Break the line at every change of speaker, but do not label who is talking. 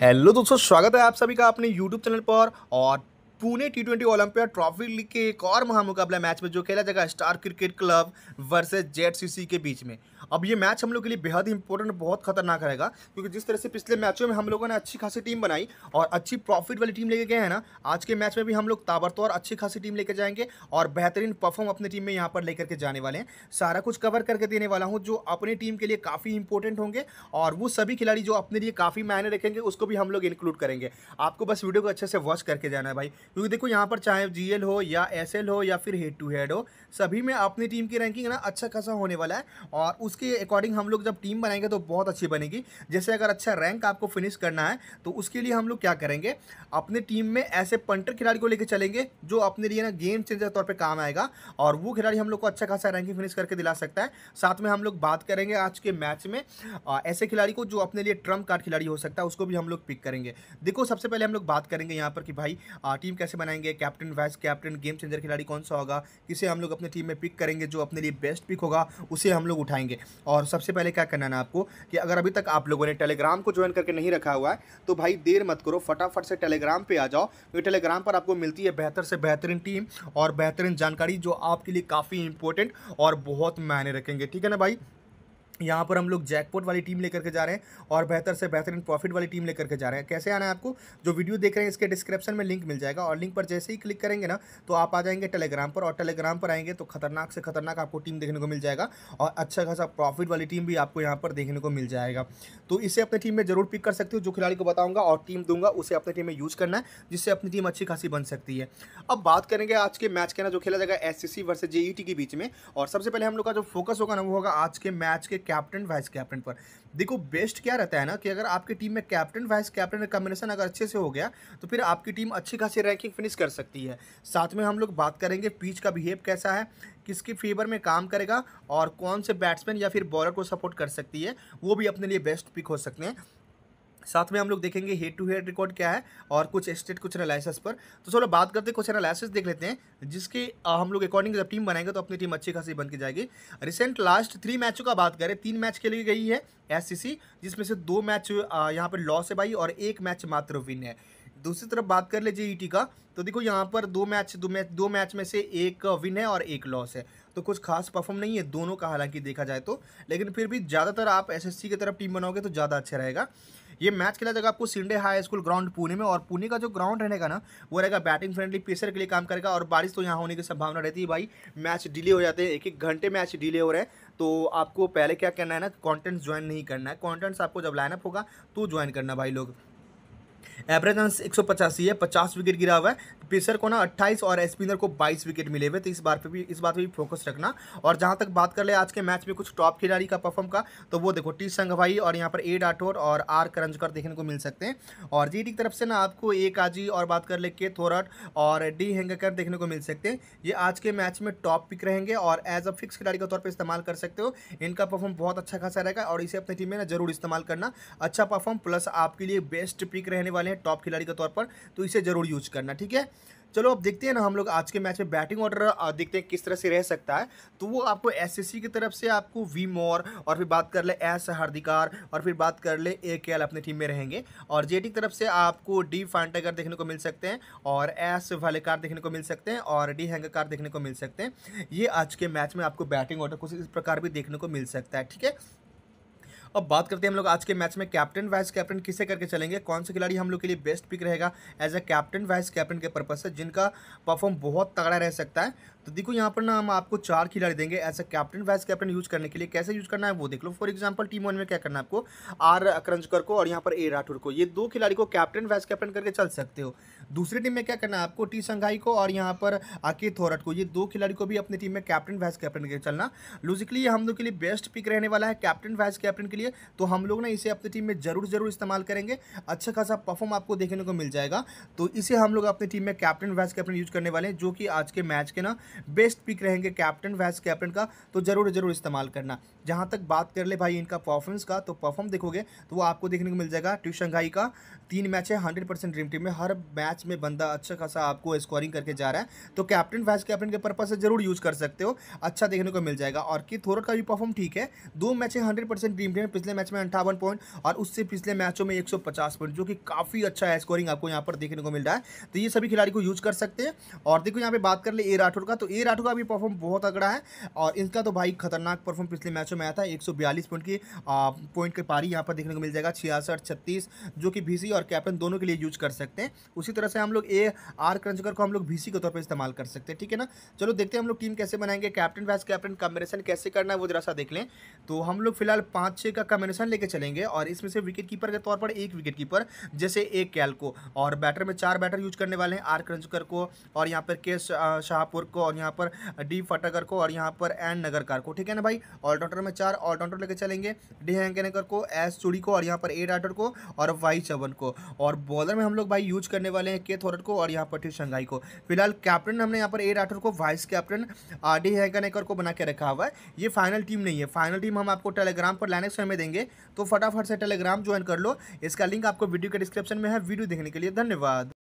hello दोस्तों स्वागत है आप सभी का अपने यूट्यूब चैनल पर और Pune T twenty Olympia trophy league के एक और महामुकाबला मैच में जो खेला जाएगा star cricket club versus Z के बीच में अब ये मैच हम लोग के लिए बेहद इंपॉर्टेंट बहुत खतरनाक रहेगा क्योंकि जिस तरह से पिछले मैचों में हम लोगों ने अच्छी खासी टीम बनाई और अच्छी प्रॉफिट वाली टीम लेके गए हैं ना आज के मैच में भी हम लोग ताबड़तोड़ अच्छी खासी टीम लेके जाएंगे और बेहतरीन परफॉर्म अपनी टीम में यहाँ पर लेकर के जाने वाले हैं सारा कुछ कवर करके देने वाला हूँ जो अपनी टीम के लिए काफ़ी इंपॉर्टेंट होंगे और वो सभी खिलाड़ी जो अपने लिए काफ़ी मायने रखेंगे उसको भी हम लोग इंक्लूड करेंगे आपको बस वीडियो को अच्छे से वॉच करके जाना है भाई क्योंकि देखो यहाँ पर चाहे जी हो या एस हो या फिर हेड टू हेड हो सभी में अपनी टीम की रैंकिंग ना अच्छा खासा होने वाला है और उस उसके अकॉर्डिंग हम लोग जब टीम बनाएंगे तो बहुत अच्छी बनेगी जैसे अगर अच्छा रैंक आपको फिनिश करना है तो उसके लिए हम लोग क्या करेंगे अपने टीम में ऐसे पंटर खिलाड़ी को लेकर चलेंगे जो अपने लिए ना गेम चेंजर तौर पर काम आएगा और वो खिलाड़ी हम लोग को अच्छा खासा रैंकिंग फिनिश करके दिला सकता है साथ में हम लोग बात करेंगे आज के मैच में ऐसे खिलाड़ी को जो अपने लिए ट्रम्प कार्ड खिलाड़ी हो सकता है उसको भी हम लोग पिक करेंगे देखो सबसे पहले हम लोग बात करेंगे यहाँ पर कि भाई टीम कैसे बनाएंगे captain vice captain game changer खिलाड़ी कौन सा होगा किसे हम लोग अपने टीम में पिक करेंगे जो अपने लिए बेस्ट पिक होगा उसे हम लोग उठाएंगे और सबसे पहले क्या करना है आपको कि अगर अभी तक आप लोगों ने टेलीग्राम को ज्वाइन करके नहीं रखा हुआ है तो भाई देर मत करो फटाफट से टेलीग्राम पर आ जाओ क्योंकि टेलीग्राम पर आपको मिलती है बेहतर से बेहतरीन टीम और बेहतरीन जानकारी जो आपके लिए काफ़ी इंपॉर्टेंट और बहुत मायने रखेंगे ठीक है ना भाई यहाँ पर हम लोग जैकपॉट वाली टीम लेकर के जा रहे हैं और बेहतर से बेहतरीन प्रॉफिट वाली टीम लेकर के जा रहे हैं कैसे आना है आपको जो वीडियो देख रहे हैं इसके डिस्क्रिप्शन में लिंक मिल जाएगा और लिंक पर जैसे ही क्लिक करेंगे ना तो आप आ जाएंगे टेलीग्राम पर और टेलीग्राम पर आएंगे तो खतरनाक से खतरनाक आपको टीम देखने को मिल जाएगा और अच्छा खासा प्रॉफिट वाली टीम भी आपको यहाँ पर देखने को मिल जाएगा तो इसे अपनी टीम में जरूर पिक कर सकती हो जो खिलाड़ी को बताऊँगा और टीम दूंगा उसे अपनी टीम में यूज़ करना है जिससे अपनी टीम अच्छी खासी बन सकती है अब बात करेंगे आज के मैच के ना जो खेला जाएगा एस सी वर्सेज जे के बीच में और सबसे पहले हम लोग का जो फोकस होगा ना वो होगा आज के मैच के कैप्टन वाइस कैप्टन पर देखो बेस्ट क्या रहता है ना कि अगर आपकी टीम में कैप्टन वाइस कैप्टन का कम्बिनेशन अगर अच्छे से हो गया तो फिर आपकी टीम अच्छी खासी रैंकिंग फिनिश कर सकती है साथ में हम लोग बात करेंगे पीच का बिहेव कैसा है किसके फेवर में काम करेगा और कौन से बैट्समैन या फिर बॉलर को सपोर्ट कर सकती है वो भी अपने लिए बेस्ट पिक हो सकते हैं साथ में हम लोग देखेंगे हेड टू हेड रिकॉर्ड क्या है और कुछ स्टेट कुछ एनालिसिस पर तो चलो बात करते हैं कुछ एनालिसिस देख लेते हैं जिसके हम लोग अकॉर्डिंग जब टीम बनाएंगे तो अपनी टीम अच्छी खासी बन के जाएगी रिसेंट लास्ट थ्री मैचों का बात करें तीन मैच खेली गई है एस जिसमें से दो मैच यहाँ पर लॉस है भाई और एक मैच मात्र विन है दूसरी तरफ बात कर लीजिए ई e का तो देखो यहाँ पर दो मैच दो मैच दो मैच में से एक विन है और एक लॉस है तो कुछ खास परफॉर्म नहीं है दोनों का हालांकि देखा जाए तो लेकिन फिर भी ज़्यादातर आप एसएससी की तरफ टीम बनाओगे तो ज़्यादा अच्छा रहेगा ये मैच खेला जाएगा आपको Shinde high school ground Pune में और पुणे का जो ग्राउंड रहेगा ना वो रहेगा बैटिंग फ्रेंडली पेसर के लिए काम करेगा और बारिश तो यहाँ होने की संभावना रहती है भाई मैच डिले हो जाते हैं एक एक घंटे मैच डिले हो रहे हैं तो आपको पहले क्या करना है ना कॉन्टेंट्स ज्वाइन नहीं करना है कॉन्टेंट्स आपको जब लाइनअप होगा तो ज्वाइन करना भाई लोग एवरेज रन एक है पचास विकेट गिरा हुआ है पेसर को ना अट्ठाईस और स्पिनर को बाईस विकेट मिले हुए तो इस बार पर भी इस बात पर भी फोकस रखना और जहाँ तक बात कर ले आज के मैच में कुछ टॉप खिलाड़ी का परफॉर्म का तो वो देखो टी संघवाई और यहाँ पर ए डाठोर और आर करंजकर देखने को मिल सकते हैं और जी की तरफ से ना आपको ए काजी और बात कर ले के थोरट और डी हेंगकर देखने को मिल सकते हैं ये आज के मैच में टॉप पिक रहेंगे और एज अ फिक्स खिलाड़ी के तौर पर इस्तेमाल कर सकते हो इनका परफॉर्म बहुत अच्छा खासा रहेगा और इसे अपनी टीम में ना जरूर इस्तेमाल करना अच्छा परफॉर्म प्लस आपके लिए बेस्ट पिक रहने वाले हैं टॉप खिलाड़ी के तौर पर तो इसे ज़रूर यूज करना ठीक है चलो अब देखते हैं ना हम लोग आज के मैच में बैटिंग ऑर्डर देखते हैं किस तरह से रह सकता है तो वो आपको एस की तरफ से आपको वी मोर और फिर बात कर ले एस हार्दिकार और फिर बात कर ले ए के एल अपनी टीम में रहेंगे और जे की तरफ से आपको डी फांटेगर देखने को मिल सकते हैं और एस वालेकार देखने को मिल सकते हैं और डी हैंगकार देखने को मिल सकते हैं ये आज के मैच में आपको बैटिंग ऑर्डर कुछ इस प्रकार भी देखने को मिल सकता है ठीक है अब बात करते हैं हम लोग आज के मैच में कैप्टन वाइस कैप्टन किसे करके चलेंगे कौन से खिलाड़ी हम लोग के लिए बेस्ट पिक रहेगा as a captain vice captain के पर्पज से जिनका परफॉर्म बहुत तगड़ा रह सकता है तो देखो यहाँ पर ना हम आपको चार खिलाड़ी देंगे as a captain vice captain use करने के लिए कैसे यूज करना है वो देख लो फॉर एग्जाम्पल टीम वन में क्या करना है आपको आर करंजकर को और यहाँ पर ए राठौर को ये दो खिलाड़ी को कैप्टन वाइस कैप्टन करके चल सकते हो दूसरी टीम में क्या करना है आपको टी संघाई को और यहाँ पर आके थोरट को ये दो खिलाड़ी को भी अपनी टीम में कैप्टन वाइस कैप्टन करके चलना लॉजिकली हम लोग के लिए बेस्ट पिक रहने वाला है कैप्टन वाइस कैप्टन के लिए तो हम लोग ना इसे अपनी टीम में जरूर जरूर इस्तेमाल करेंगे अच्छा खासा परफॉर्म आपको देखने को मिल जाएगा तो इसे हम लोग अपनी टीम में कैप्टन वाइस कैप्टन यूज करने वाले हैं जो कि आज के मैच के ना बेस्ट पिक रहेंगे कैप्टन वैस कैप्टन का तो ज़रूर ज़रूर इस्तेमाल करना जहां तक बात कर ले भाई इनका परफॉर्मेंस का तो परफॉर्म देखोगे तो वो आपको देखने को मिल जाएगा ट्यूशंघाई का तीन मैच है हंड्रेड परसेंट ड्रीम टीम में हर मैच में बंदा अच्छा खासा आपको स्कोरिंग करके जा रहा है तो कैप्टन वाइस कैप्टन के पर्पज से जरूर यूज़ कर सकते हो अच्छा देखने को मिल जाएगा और कि थोरट का भी परफॉर्म ठीक है दो मैच है हंड्रेड परसेंट ड्रीम टीम पिछले मैच में अंठावन पॉइंट और उससे पिछले मैचों में एक पॉइंट जो कि काफ़ी अच्छा है स्कोरिंग आपको यहाँ पर देखने को मिल रहा है तो ये सभी खिलाड़ी को यूज कर सकते हैं और देखो यहाँ पे बात कर ले ए राठौर का तो तो ए राठू का भी परफॉर्म बहुत अगड़ा है और इनका तो भाई खतरनाक परफॉर्म पिछले मैचों में आया था एक पॉइंट की पॉइंट की पारी यहाँ पर देखने को मिल जाएगा छियासठ छत्तीस जो कि भी और कैप्टन दोनों के लिए यूज कर सकते हैं उसी तरह से हम लोग ए आर क्रंजकर को हम लोग भी के तौर पर इस्तेमाल कर सकते हैं ठीक है ना चलो देखते हैं हम लोग टीम कैसे बनाएंगे कैप्टन वैस कैप्टन कॉम्बिनेशन कैसे करना है वो जरा सा देख लें तो हम लोग फिलहाल पाँच छः का कॉम्बिनेशन लेके चलेंगे और इसमें से विकेट कीपर के तौर पर एक विकेट कीपर जैसे एक कैल को और बैटर में चार बैटर यूज करने वाले हैं आर क्रंजकर को और यहाँ पर के शाहपुर को और यहाँ पर डी फटाकर को और यहाँ पर एन नगरकार को ठीक है ना भाई ऑलराउंडर में चार ऑलराउंडर लेके चलेंगे डी नगर को एस चूड़ी को और यहाँ पर ए डाटर को और वाई चवन को और बॉलर में हम लोग भाई यूज करने वाले हैं के थोरट को और यहाँ पर ठीक शंघाई को फिलहाल कैप्टन हमने यहाँ पर ए डाटर को vice captain R D Nagar को बना के रखा हुआ है ये फाइनल टीम नहीं है फाइनल टीम हम आपको टेलीग्राम पर लाइनेक्स में देंगे तो फटाफट से टेलीग्राम ज्वाइन कर लो इसका लिंक आपको वीडियो के डिस्क्रिप्शन में है वीडियो देखने के लिए धन्यवाद